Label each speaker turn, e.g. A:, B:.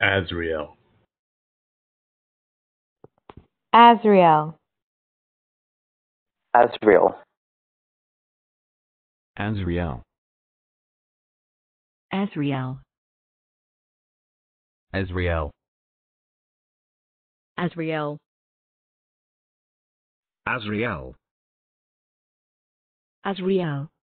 A: Azrael Azrael Azrael Azrael Azrael Azrael Azrael Azrael Azrael